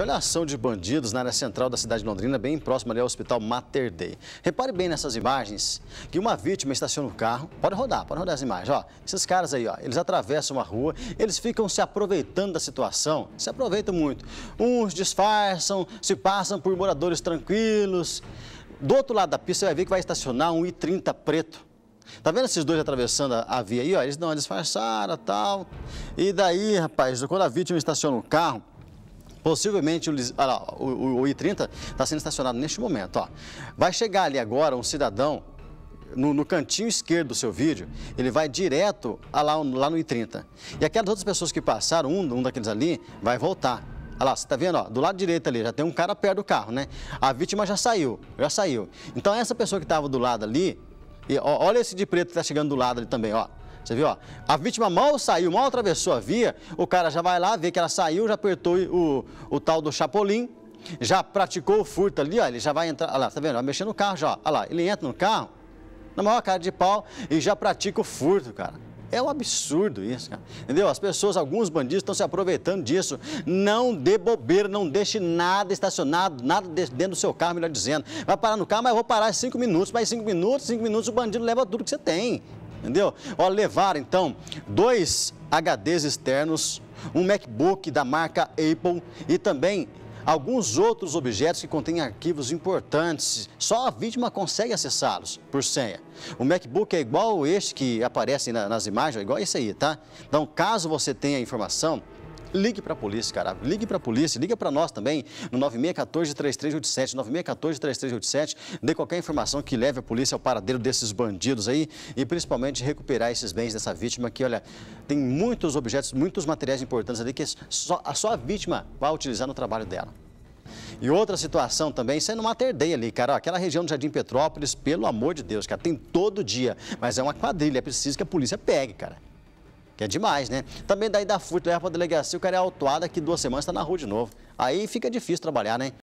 gente, olha a ação de bandidos na área central da cidade de Londrina, bem próximo ali ao Hospital Mater Dei. Repare bem nessas imagens que uma vítima estaciona o um carro. Pode rodar, pode rodar as imagens. Ó, esses caras aí, ó, eles atravessam a rua, eles ficam se aproveitando da situação, se aproveitam muito. Uns disfarçam, se passam por moradores tranquilos. Do outro lado da pista, você vai ver que vai estacionar um I-30 preto. Tá vendo esses dois atravessando a via aí, ó? Eles disfarçada e tal. E daí, rapaz, quando a vítima estaciona o carro, Possivelmente o, lá, ah, o, o I-30 está sendo estacionado neste momento. Ó. Vai chegar ali agora um cidadão no, no, cantinho esquerdo do seu vídeo, ele vai direto lá, lá no I-30. E aquelas outras pessoas que passaram, um, um daqueles ali, vai voltar. Olha lá, você está vendo, ó, do lado direito ali, já tem um cara perto do carro, né? A vítima já saiu, já saiu. Então essa pessoa que estava do lado ali, e, ó, olha esse de preto que está chegando do lado ali também, ó. Você viu, ó? A vítima mal saiu, mal atravessou a via, o cara já vai lá, vê que ela saiu, já apertou o, o tal do chapolim, já praticou o furto ali, ó, ele já vai entrar, olha lá, tá vendo? Vai mexer no carro já, olha lá, ele entra no carro, na maior cara de pau, e já pratica o furto, cara. É um absurdo isso, cara. Entendeu? As pessoas, alguns bandidos estão se aproveitando disso. Não dê bobeira, não deixe nada estacionado, nada dentro do seu carro, melhor dizendo. Vai parar no carro, mas eu vou parar cinco minutos. Mais cinco minutos, cinco minutos, o bandido leva tudo que você tem entendeu? Ó, levaram então dois HDs externos, um MacBook da marca Apple e também alguns outros objetos que contêm arquivos importantes. Só a vítima consegue acessá-los por senha. O MacBook é igual este que aparece nas imagens, é igual esse aí, tá? Então, caso você tenha informação, ligue para a polícia, cara. Ligue para a polícia, liga para nós também no 9614-3387, 9614-3387. Dê qualquer informação que leve a polícia ao paradeiro desses bandidos aí e principalmente recuperar esses bens dessa vítima que, olha, tem muitos objetos, muitos materiais importantes ali que só, a só vítima vai utilizar no trabalho dela. E outra situação também, isso é no Mater Dei ali, cara. Ó, aquela região do Jardim Petrópolis, pelo amor de Deus, cara, tem todo dia. Mas é uma quadrilha, é preciso que a polícia pegue, cara que é demais, né? Também daí da furto, leva pra delegacia, o cara é autuado, aqui duas semanas tá na rua de novo. Aí fica difícil trabalhar, né?